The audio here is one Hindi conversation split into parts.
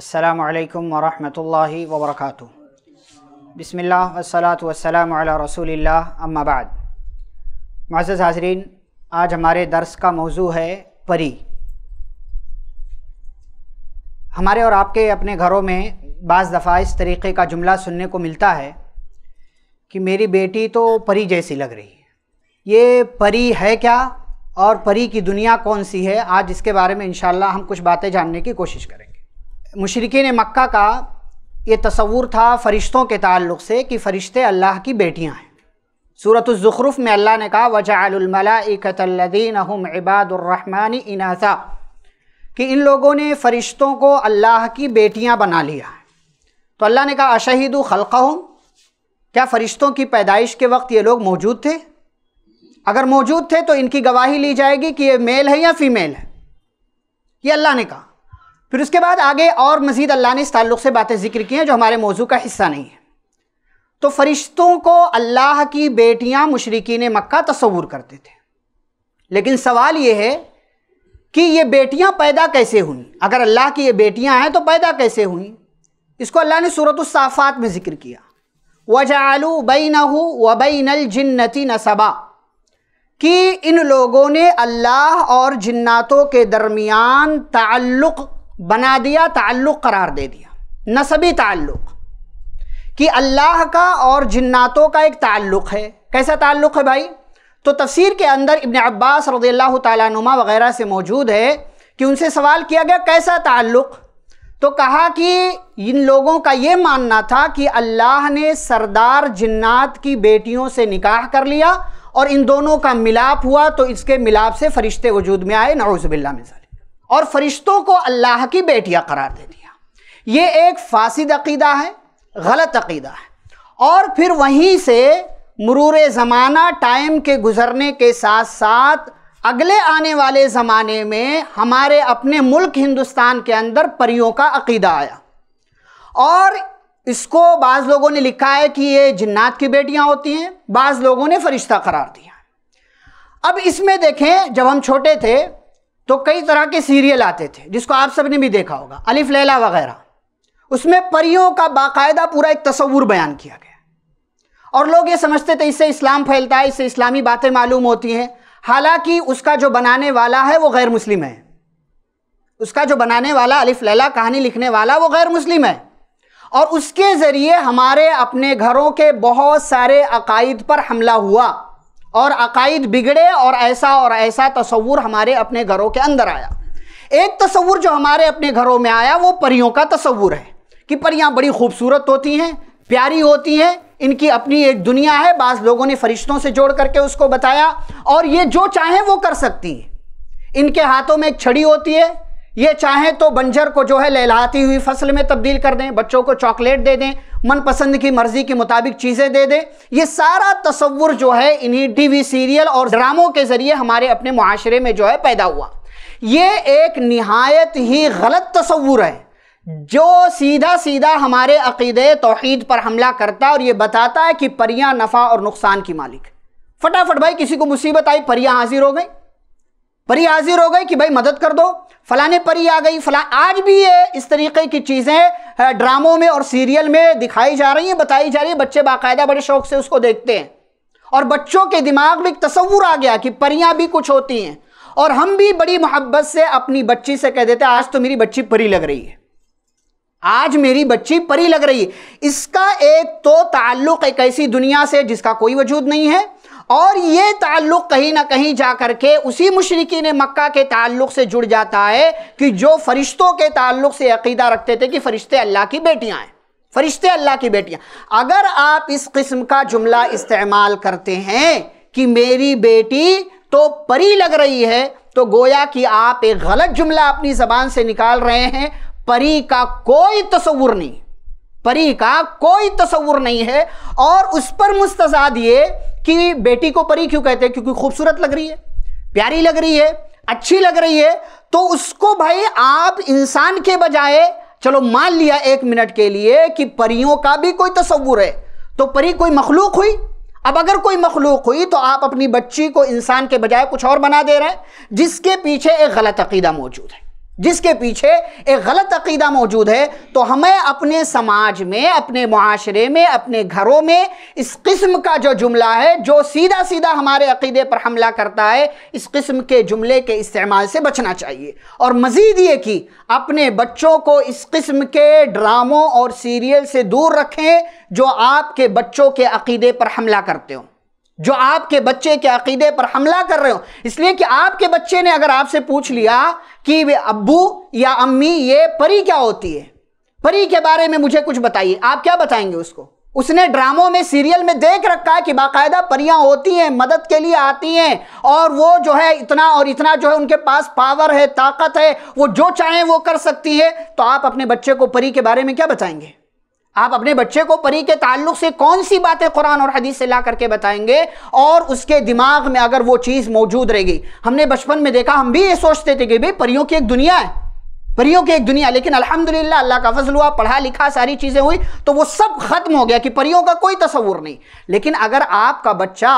अल्लाम वरहमल वबरक बसमिल्लात वसलाम रसूल अम्माबाद मज़ हाजरीन आज हमारे दर्स का मौजू है परी हमारे और आपके अपने घरों में बज़ दफ़ा इस तरीक़े का जुमला सुनने को मिलता है कि मेरी बेटी तो परी जैसी लग रही है ये परी है क्या और परी की दुनिया कौन सी है आज इसके बारे में इन हम कुछ बातें जानने की कोशिश करें मशरकिन मक्का का ये तस्वूर था फ़रिश्तों के ताल्लुक़ से कि फ़रिश्ते अल्लाह की बेटियाँ हैं ज़ुरुफ में अल्लाह ने कहा वजालमलाकतल्लिन अहम इबादुर्रहमानी इनासा कि इन लोगों ने फ़रिश्तों को अल्लाह की बेटियाँ बना लिया तो अल्लाह ने कहा अशहद हूँ क्या फ़रिश्तों की पैदाइश के वक्त ये लोग मौजूद थे अगर मौजूद थे तो इनकी गवाही ली जाएगी कि ये मेल है या फ़ीमेल है ये अल्लाह ने कहा फिर उसके बाद आगे और मज़ीद अल्लाह ने इस ताल्लुक़ से बातें जिक्र की हैं जो हमारे मौजू का हिस्सा नहीं है तो फ़रिश्तों को अल्लाह की बेटियां मशरकिन मक्का तस्वूर करते थे लेकिन सवाल ये है कि ये बेटियां पैदा कैसे हुई अगर अल्लाह की ये बेटियां हैं तो पैदा कैसे हुई इसको अल्लाह ने सूरत साफ़ात में ज़िक्र किया वजालू बई नहू वबई नल जन्नति नसबा कि इन लोगों ने अल्लाह और जन्नातों के दरमियान ताल्लुक़ बना दिया ताल्लुक़ करार दे दिया नसबी ताल्लुक़ कि अल्लाह का और जन्नातों का एक ताल्लुक़ है कैसा ताल्लुक़ है भाई तो तफसीर के अंदर इबन अब्बास रदी अल्लाह तुमा वगैरह से मौजूद है कि उनसे सवाल किया गया कैसा ताल्लुक़ तो कहा कि इन लोगों का ये मानना था कि अल्लाह ने सरदार जन्नात की बेटियों से निकाह कर लिया और इन दोनों का मिलाप हुआ तो इसके मिलाप से फरिश्ते वजूद में आए नौज़बिल्ला मिसाल और फरिश्तों को अल्लाह की बेटियां करार दे दिया ये एक फासिद अकीदा है गलत अकीदा है और फिर वहीं से मरूर ज़माना टाइम के गुज़रने के साथ साथ अगले आने वाले ज़माने में हमारे अपने मुल्क हिंदुस्तान के अंदर परियों का अकीदा आया और इसको बाज़ लोगों ने लिखा है कि ये जन्नात की बेटियां होती हैं बाज़ लोगों ने फरिश्ता करार दिया अब इसमें देखें जब हम छोटे थे तो कई तरह के सीरियल आते थे जिसको आप सब ने भी देखा होगा अलिफ लैला वगैरह उसमें परियों का बाकायदा पूरा एक तस्वूर बयान किया गया और लोग ये समझते थे इससे इस्लाम फैलता है इससे इस्लामी बातें मालूम होती हैं हालांकि उसका जो बनाने वाला है वो गैर मुस्लिम है उसका जो बनाने वाला अलिफ लैला कहानी लिखने वाला वो गैर मुस्लिम है और उसके ज़रिए हमारे अपने घरों के बहुत सारे अकायद पर हमला हुआ और अकायद बिगड़े और ऐसा और ऐसा तस्वूर हमारे अपने घरों के अंदर आया एक तस्वूर जो हमारे अपने घरों में आया वो परियों का तस्वूर है कि परियाँ बड़ी खूबसूरत होती हैं प्यारी होती हैं इनकी अपनी एक दुनिया है बाज़ लोगों ने फरिश्तों से जोड़ करके उसको बताया और ये जो चाहें वो कर सकती हैं इनके हाथों में एक छड़ी होती है ये चाहें तो बंजर को जो है लहलाती हुई फसल में तब्दील कर दें बच्चों को चॉकलेट दे दें मनपसंद की मर्जी के मुताबिक चीज़ें दे दें ये सारा तस्वुर जो है इन्हीं टीवी सीरियल और ड्रामों के ज़रिए हमारे अपने माशरे में जो है पैदा हुआ ये एक नहायत ही गलत तस्वुर है जो सीधा सीधा हमारे अकीदे तोहद पर हमला करता है और ये बताता है कि परियाँ नफ़ा और नुकसान की मालिक फटाफट भाई किसी को मुसीबत आई परियाँ हाजिर हो गई परी हाजिर हो गई कि भाई मदद कर दो फलाने परी आ गई फला आज भी ये इस तरीके की चीज़ें ड्रामों में और सीरियल में दिखाई जा रही हैं बताई जा रही है बच्चे बाकायदा बड़े शौक से उसको देखते हैं और बच्चों के दिमाग में एक तस्वूर आ गया कि परियां भी कुछ होती हैं और हम भी बड़ी मोहब्बत से अपनी बच्ची से कह देते आज तो मेरी बच्ची परी लग रही है आज मेरी बच्ची परी लग रही है इसका एक तो ताल्लुक एक ऐसी दुनिया से जिसका कोई वजूद नहीं है और ये ताल्लुक कहीं ना कहीं जा करके उसी मुशरकिन मक्का के ताल्लुक से जुड़ जाता है कि जो फरिश्तों के ताल्लुक से अकीदा रखते थे कि फरिश्ते अल्लाह की बेटियां हैं फरिश्ते अल्लाह की बेटियां अगर आप इस किस्म का जुमला इस्तेमाल करते हैं कि मेरी बेटी तो परी लग रही है तो गोया कि आप एक गलत जुमला अपनी ज़बान से निकाल रहे हैं परी का कोई तस्वुर नहीं परी का कोई तस्वुर नहीं है और उस पर मुस्तजाद ये कि बेटी को परी क्यों कहते हैं क्योंकि खूबसूरत लग रही है प्यारी लग रही है अच्छी लग रही है तो उसको भाई आप इंसान के बजाय चलो मान लिया एक मिनट के लिए कि परियों का भी कोई तस्वुर है तो परी कोई मखलूक हुई अब अगर कोई मखलूक हुई तो आप अपनी बच्ची को इंसान के बजाय कुछ और बना दे रहे हैं जिसके पीछे एक गलत अकीदा मौजूद है जिसके पीछे एक गलत अकीदा मौजूद है तो हमें अपने समाज में अपने माशरे में अपने घरों में इस किस्म का जो जुमला है जो सीधा सीधा हमारे अकीदे पर हमला करता है इस किस्म के जुमले के इस्तेमाल से बचना चाहिए और मज़ीद ये कि अपने बच्चों को इस किस्म के ड्रामों और सीरियल से दूर रखें जो आपके बच्चों के अकीदे पर हमला करते हों जो आपके बच्चे के अकीदे पर हमला कर रहे हो इसलिए कि आपके बच्चे ने अगर आपसे पूछ लिया कि वे अब्बू या अम्मी ये परी क्या होती है परी के बारे में मुझे कुछ बताइए आप क्या बताएंगे उसको उसने ड्रामों में सीरियल में देख रखा है कि बाकायदा परियां होती हैं मदद के लिए आती हैं और वो जो है इतना और इतना जो है उनके पास पावर है ताकत है वो जो चाहें वो कर सकती है तो आप अपने बच्चे को परी के बारे में क्या बताएंगे आप अपने बच्चे को परी के ताल्लुक से कौन सी बातें कुरान और हदीस से ला करके बताएंगे और उसके दिमाग में अगर वो चीज़ मौजूद रहेगी हमने बचपन में देखा हम भी ये सोचते थे कि भाई परियों की एक दुनिया है परियों की एक दुनिया लेकिन अल्हम्दुलिल्लाह अल्लाह का फजल हुआ पढ़ा लिखा सारी चीज़ें हुई तो वो सब ख़त्म हो गया कि परियों का कोई तस्वूर नहीं लेकिन अगर आपका बच्चा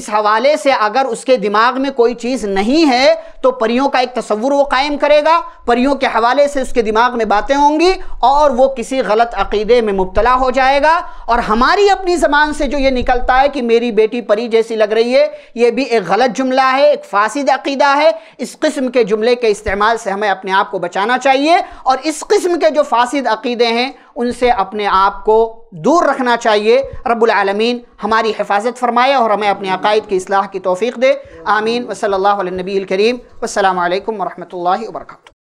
इस हवाले से अगर उसके दिमाग में कोई चीज़ नहीं है तो परियों का एक तस्वूर वो कायम करेगा परियों के हवाले से उसके दिमाग में बातें होंगी और वो किसी गलत अकीदे में मुबतला हो जाएगा और हमारी अपनी ज़बान से जो ये निकलता है कि मेरी बेटी परी जैसी लग रही है ये भी एक गलत जुमला है एक फासिद अकीदा है इस किस्म के जुमले के इस्तेमाल से हमें अपने आप को बचाना चाहिए और इस किस्म के जो फासिद अकीदे हैं उनसे अपने आप को दूर रखना चाहिए रबालमीन हमारी हिफाजत फरमाए और हमें अपने अकायद की असलाह की तोफ़ी दे आमीन वसल नबी करीम वसलम वरहमल वर्का